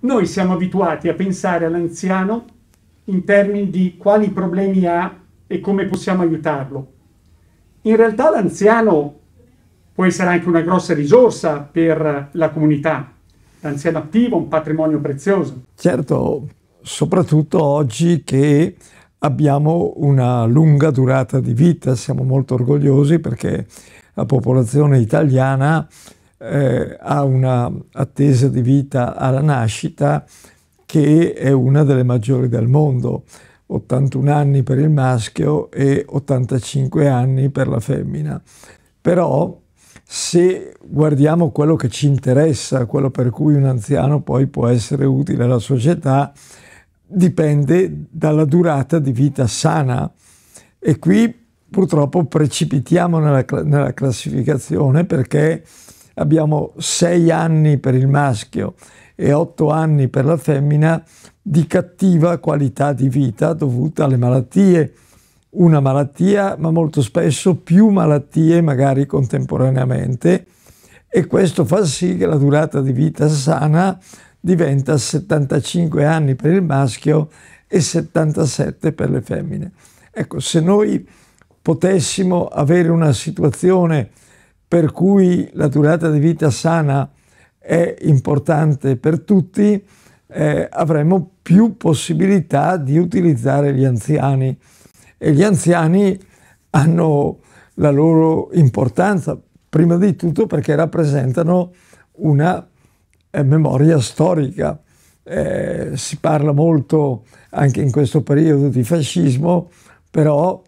Noi siamo abituati a pensare all'anziano in termini di quali problemi ha e come possiamo aiutarlo. In realtà l'anziano può essere anche una grossa risorsa per la comunità. L'anziano attivo è un patrimonio prezioso. Certo, soprattutto oggi che abbiamo una lunga durata di vita, siamo molto orgogliosi perché la popolazione italiana eh, ha una attesa di vita alla nascita che è una delle maggiori del mondo, 81 anni per il maschio e 85 anni per la femmina. Però se guardiamo quello che ci interessa, quello per cui un anziano poi può essere utile alla società, dipende dalla durata di vita sana. E qui purtroppo precipitiamo nella, nella classificazione perché abbiamo sei anni per il maschio e otto anni per la femmina di cattiva qualità di vita dovuta alle malattie. Una malattia, ma molto spesso più malattie magari contemporaneamente e questo fa sì che la durata di vita sana diventa 75 anni per il maschio e 77 per le femmine. Ecco, se noi potessimo avere una situazione per cui la durata di vita sana è importante per tutti, eh, avremo più possibilità di utilizzare gli anziani e gli anziani hanno la loro importanza, prima di tutto perché rappresentano una eh, memoria storica. Eh, si parla molto anche in questo periodo di fascismo, però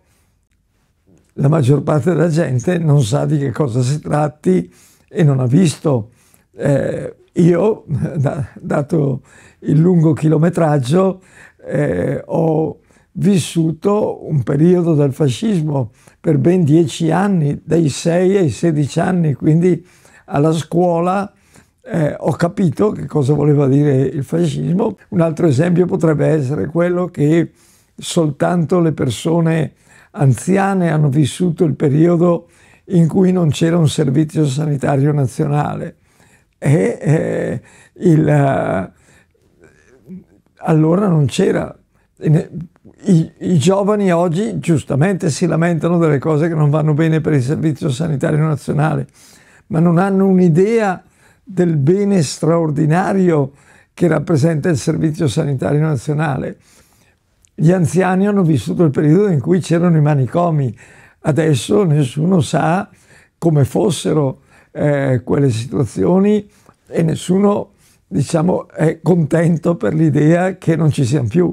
la maggior parte della gente non sa di che cosa si tratti e non ha visto. Eh, io, da, dato il lungo chilometraggio, eh, ho vissuto un periodo del fascismo per ben dieci anni, dai 6 ai 16 anni, quindi alla scuola eh, ho capito che cosa voleva dire il fascismo. Un altro esempio potrebbe essere quello che soltanto le persone anziane hanno vissuto il periodo in cui non c'era un servizio sanitario nazionale e eh, il, eh, allora non c'era. I, I, giovani oggi giustamente si lamentano delle cose che non vanno bene per il servizio sanitario nazionale, ma non hanno un'idea del bene straordinario che rappresenta il servizio sanitario nazionale. Gli anziani hanno vissuto il periodo in cui c'erano i manicomi, adesso nessuno sa come fossero eh, quelle situazioni e nessuno diciamo, è contento per l'idea che non ci siano più.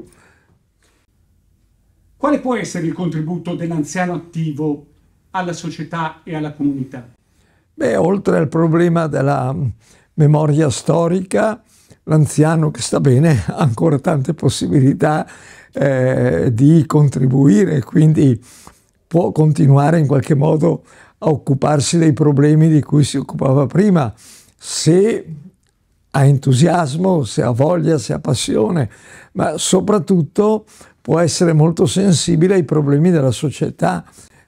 Quale può essere il contributo dell'anziano attivo alla società e alla comunità? Beh, oltre al problema della memoria storica, l'anziano che sta bene ha ancora tante possibilità eh, di contribuire, quindi può continuare in qualche modo a occuparsi dei problemi di cui si occupava prima, se ha entusiasmo, se ha voglia, se ha passione, ma soprattutto può essere molto sensibile ai problemi della società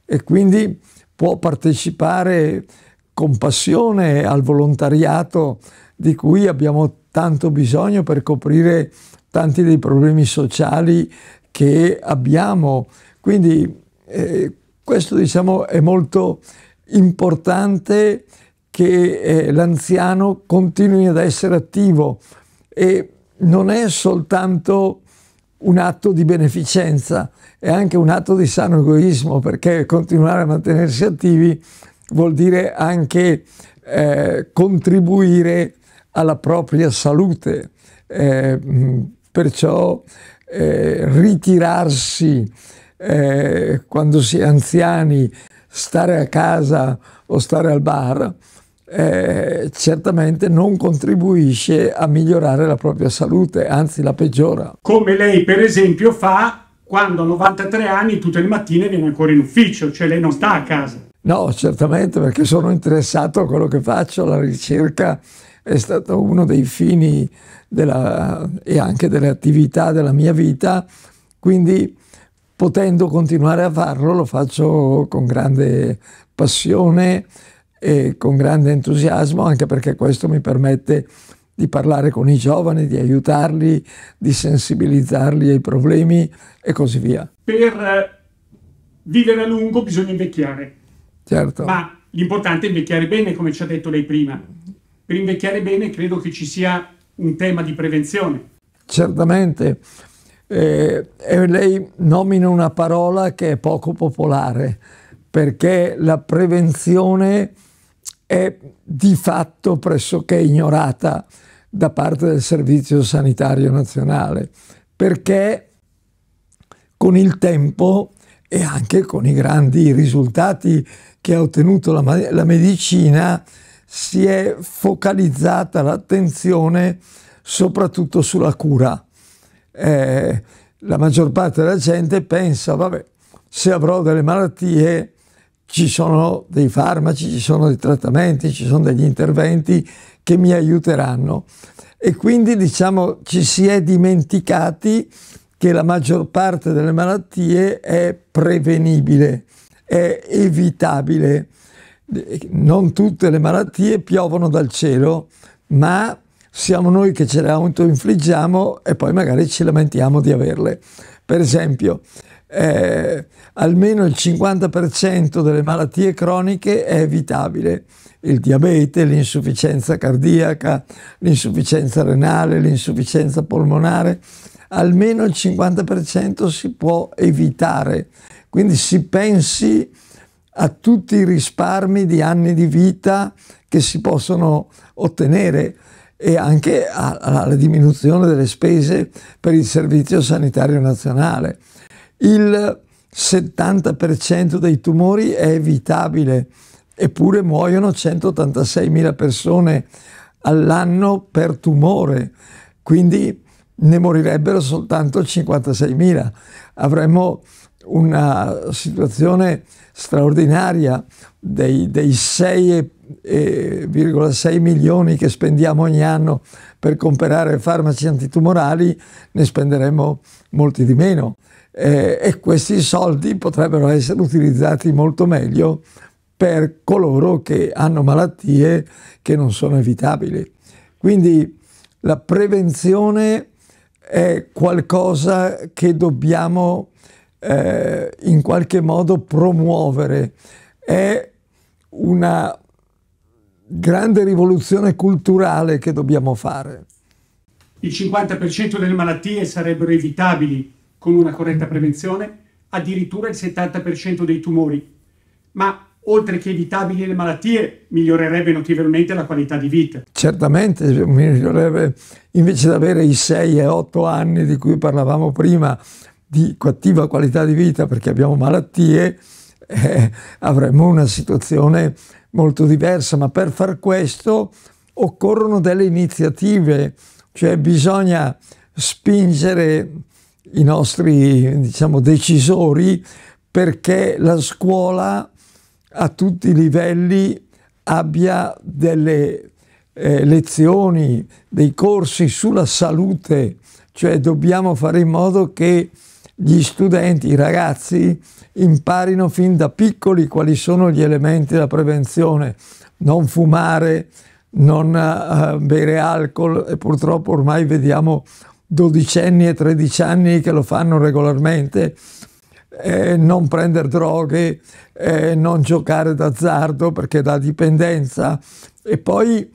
e quindi può partecipare con passione al volontariato di cui abbiamo tanto bisogno per coprire tanti dei problemi sociali che abbiamo. Quindi eh, questo diciamo, è molto importante che eh, l'anziano continui ad essere attivo e non è soltanto un atto di beneficenza, è anche un atto di sano egoismo perché continuare a mantenersi attivi vuol dire anche eh, contribuire alla propria salute. Eh, Perciò eh, ritirarsi eh, quando si è anziani, stare a casa o stare al bar, eh, certamente non contribuisce a migliorare la propria salute, anzi la peggiora. Come lei per esempio fa quando a 93 anni tutte le mattine viene ancora in ufficio, cioè lei non sta a casa. No, certamente perché sono interessato a quello che faccio, alla ricerca è stato uno dei fini della, e anche delle attività della mia vita, quindi potendo continuare a farlo lo faccio con grande passione e con grande entusiasmo, anche perché questo mi permette di parlare con i giovani, di aiutarli, di sensibilizzarli ai problemi e così via. Per vivere a lungo bisogna invecchiare. Certo. Ma l'importante è invecchiare bene, come ci ha detto lei prima per invecchiare bene credo che ci sia un tema di prevenzione. Certamente, eh, e lei nomina una parola che è poco popolare, perché la prevenzione è di fatto pressoché ignorata da parte del Servizio Sanitario Nazionale, perché con il tempo e anche con i grandi risultati che ha ottenuto la, la medicina, si è focalizzata l'attenzione soprattutto sulla cura. Eh, la maggior parte della gente pensa, vabbè, se avrò delle malattie ci sono dei farmaci, ci sono dei trattamenti, ci sono degli interventi che mi aiuteranno. E quindi diciamo ci si è dimenticati che la maggior parte delle malattie è prevenibile, è evitabile non tutte le malattie piovono dal cielo, ma siamo noi che ce le autoinfliggiamo e poi magari ci lamentiamo di averle. Per esempio, eh, almeno il 50% delle malattie croniche è evitabile. Il diabete, l'insufficienza cardiaca, l'insufficienza renale, l'insufficienza polmonare, almeno il 50% si può evitare. Quindi si pensi a tutti i risparmi di anni di vita che si possono ottenere e anche alla diminuzione delle spese per il Servizio Sanitario Nazionale. Il 70% dei tumori è evitabile, eppure muoiono 186.000 persone all'anno per tumore, quindi ne morirebbero soltanto 56.000. Avremmo una situazione straordinaria dei, dei 6,6 milioni che spendiamo ogni anno per comprare farmaci antitumorali, ne spenderemo molti di meno eh, e questi soldi potrebbero essere utilizzati molto meglio per coloro che hanno malattie che non sono evitabili. Quindi la prevenzione è qualcosa che dobbiamo eh, in qualche modo promuovere. È una grande rivoluzione culturale che dobbiamo fare. Il 50% delle malattie sarebbero evitabili con una corretta prevenzione, addirittura il 70% dei tumori. Ma oltre che evitabili le malattie, migliorerebbe notevolmente la qualità di vita. Certamente migliorerebbe, invece di avere i 6 e 8 anni di cui parlavamo prima, di cattiva qualità di vita perché abbiamo malattie, eh, avremmo una situazione molto diversa, ma per far questo occorrono delle iniziative, cioè bisogna spingere i nostri diciamo, decisori perché la scuola a tutti i livelli abbia delle eh, lezioni, dei corsi sulla salute, cioè dobbiamo fare in modo che gli studenti, i ragazzi imparino fin da piccoli quali sono gli elementi della prevenzione, non fumare, non uh, bere alcol e purtroppo ormai vediamo dodicenni e tredicenni che lo fanno regolarmente, eh, non prendere droghe, eh, non giocare d'azzardo perché dà dipendenza e poi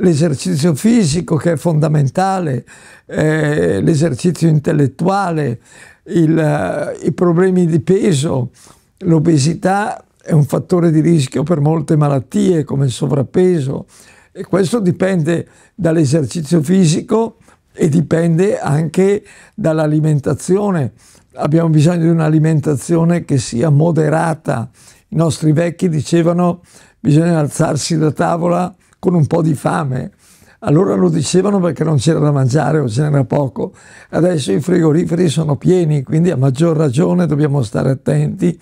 l'esercizio fisico che è fondamentale, eh, l'esercizio intellettuale, il, eh, i problemi di peso, l'obesità è un fattore di rischio per molte malattie come il sovrappeso e questo dipende dall'esercizio fisico e dipende anche dall'alimentazione. Abbiamo bisogno di un'alimentazione che sia moderata. I nostri vecchi dicevano bisogna alzarsi da tavola con un po' di fame. Allora lo dicevano perché non c'era da mangiare o ce n'era poco. Adesso i frigoriferi sono pieni, quindi a maggior ragione dobbiamo stare attenti.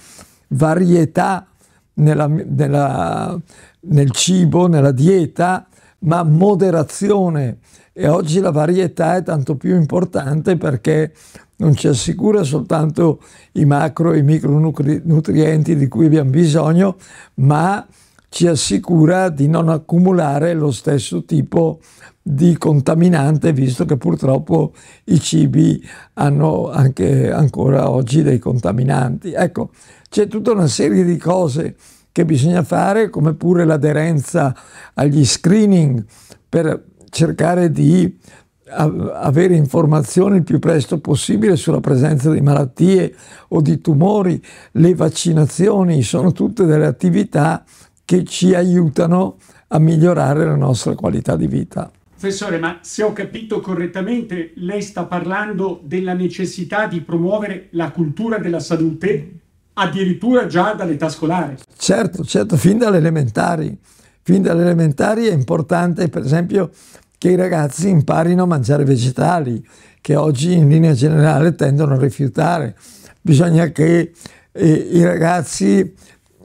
Varietà nella, nella, nel cibo, nella dieta, ma moderazione. E oggi la varietà è tanto più importante perché non ci assicura soltanto i macro e i micronutrienti di cui abbiamo bisogno, ma ci assicura di non accumulare lo stesso tipo di contaminante, visto che purtroppo i cibi hanno anche ancora oggi dei contaminanti. Ecco, c'è tutta una serie di cose che bisogna fare, come pure l'aderenza agli screening per cercare di avere informazioni il più presto possibile sulla presenza di malattie o di tumori, le vaccinazioni sono tutte delle attività che ci aiutano a migliorare la nostra qualità di vita. Professore, ma se ho capito correttamente, lei sta parlando della necessità di promuovere la cultura della salute addirittura già dall'età scolare. Certo, certo, fin dalle elementari. Fin dalle elementari è importante, per esempio, che i ragazzi imparino a mangiare vegetali, che oggi in linea generale tendono a rifiutare. Bisogna che eh, i ragazzi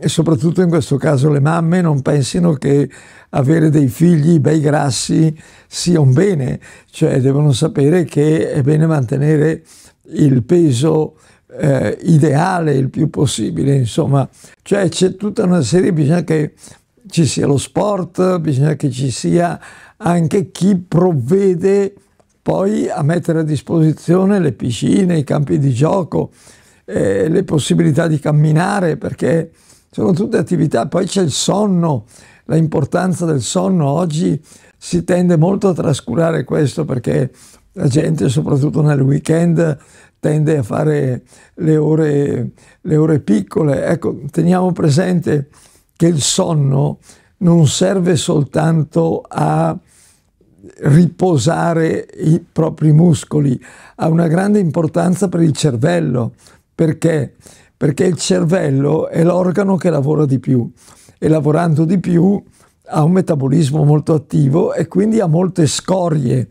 e soprattutto in questo caso le mamme non pensino che avere dei figli bei grassi sia un bene, cioè devono sapere che è bene mantenere il peso eh, ideale il più possibile, insomma, cioè c'è tutta una serie, bisogna che ci sia lo sport, bisogna che ci sia anche chi provvede poi a mettere a disposizione le piscine, i campi di gioco, eh, le possibilità di camminare, perché sono tutte attività, poi c'è il sonno, l'importanza del sonno, oggi si tende molto a trascurare questo perché la gente soprattutto nel weekend tende a fare le ore, le ore piccole, ecco teniamo presente che il sonno non serve soltanto a riposare i propri muscoli, ha una grande importanza per il cervello perché perché il cervello è l'organo che lavora di più e lavorando di più ha un metabolismo molto attivo e quindi ha molte scorie.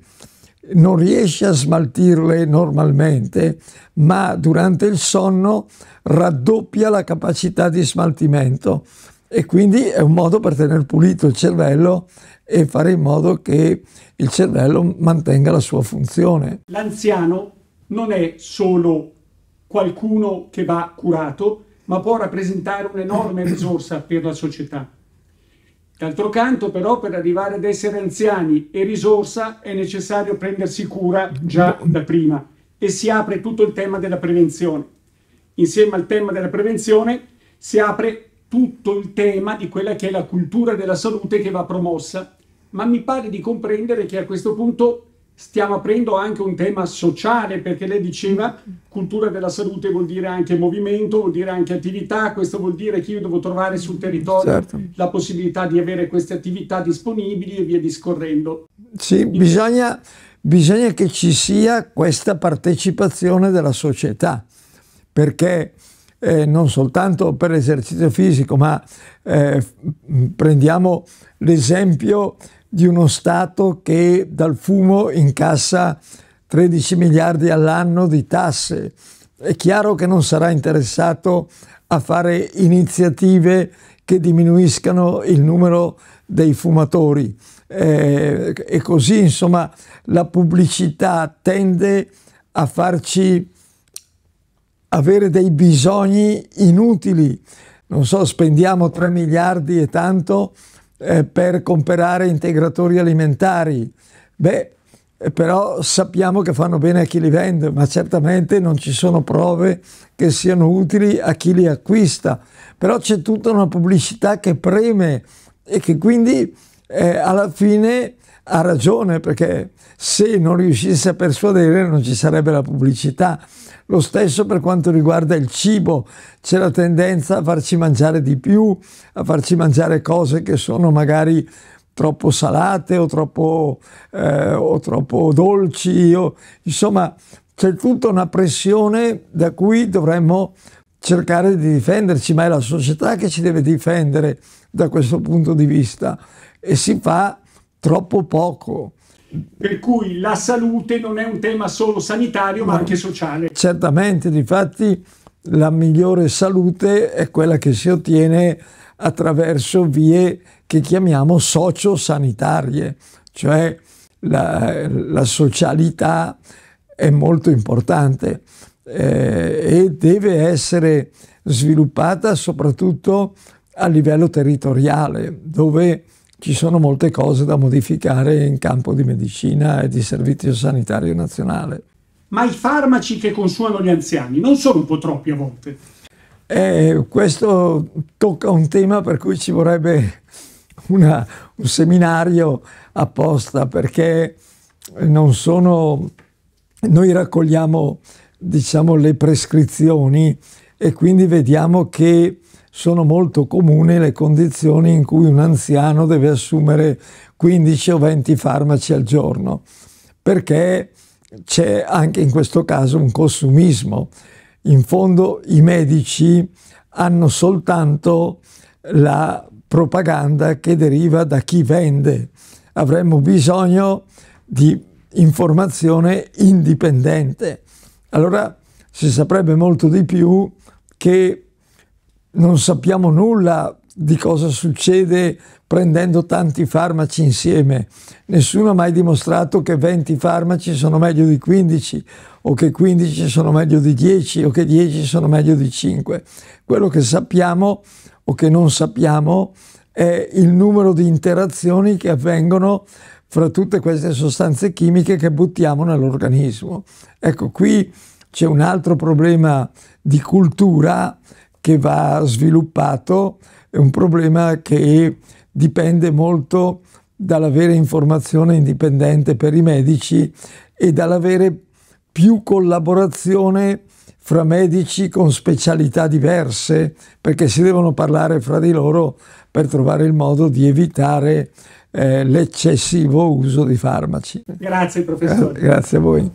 Non riesce a smaltirle normalmente, ma durante il sonno raddoppia la capacità di smaltimento e quindi è un modo per tenere pulito il cervello e fare in modo che il cervello mantenga la sua funzione. L'anziano non è solo qualcuno che va curato, ma può rappresentare un'enorme risorsa per la società. D'altro canto, però, per arrivare ad essere anziani e risorsa è necessario prendersi cura già da prima e si apre tutto il tema della prevenzione. Insieme al tema della prevenzione si apre tutto il tema di quella che è la cultura della salute che va promossa, ma mi pare di comprendere che a questo punto stiamo aprendo anche un tema sociale perché lei diceva cultura della salute vuol dire anche movimento, vuol dire anche attività, questo vuol dire che io devo trovare sul territorio certo. la possibilità di avere queste attività disponibili e via discorrendo. Sì, bisogna, bisogna che ci sia questa partecipazione della società perché eh, non soltanto per l'esercizio fisico ma eh, prendiamo l'esempio di uno Stato che dal fumo incassa 13 miliardi all'anno di tasse. È chiaro che non sarà interessato a fare iniziative che diminuiscano il numero dei fumatori. Eh, e così, insomma, la pubblicità tende a farci avere dei bisogni inutili. Non so, spendiamo 3 miliardi e tanto eh, per comprare integratori alimentari. Beh, eh, però sappiamo che fanno bene a chi li vende, ma certamente non ci sono prove che siano utili a chi li acquista. Però c'è tutta una pubblicità che preme e che quindi eh, alla fine ha ragione perché se non riuscisse a persuadere non ci sarebbe la pubblicità. Lo stesso per quanto riguarda il cibo, c'è la tendenza a farci mangiare di più, a farci mangiare cose che sono magari troppo salate o troppo, eh, o troppo dolci, o, insomma c'è tutta una pressione da cui dovremmo cercare di difenderci, ma è la società che ci deve difendere da questo punto di vista e si fa troppo poco. Per cui la salute non è un tema solo sanitario ma, ma anche sociale. Certamente, difatti la migliore salute è quella che si ottiene attraverso vie che chiamiamo sociosanitarie, cioè la, la socialità è molto importante eh, e deve essere sviluppata soprattutto a livello territoriale, dove ci sono molte cose da modificare in campo di medicina e di servizio sanitario nazionale. Ma i farmaci che consumano gli anziani non sono un po' troppi a volte? Eh, questo tocca un tema per cui ci vorrebbe una, un seminario apposta perché non sono... Noi raccogliamo diciamo, le prescrizioni e quindi vediamo che sono molto comuni le condizioni in cui un anziano deve assumere 15 o 20 farmaci al giorno, perché c'è anche in questo caso un consumismo. In fondo i medici hanno soltanto la propaganda che deriva da chi vende. Avremmo bisogno di informazione indipendente. Allora si saprebbe molto di più che non sappiamo nulla di cosa succede prendendo tanti farmaci insieme. Nessuno ha mai dimostrato che 20 farmaci sono meglio di 15 o che 15 sono meglio di 10 o che 10 sono meglio di 5. Quello che sappiamo o che non sappiamo è il numero di interazioni che avvengono fra tutte queste sostanze chimiche che buttiamo nell'organismo. Ecco, qui c'è un altro problema di cultura che va sviluppato, è un problema che dipende molto dall'avere informazione indipendente per i medici e dall'avere più collaborazione fra medici con specialità diverse, perché si devono parlare fra di loro per trovare il modo di evitare eh, l'eccessivo uso di farmaci. Grazie professore. Eh, grazie a voi.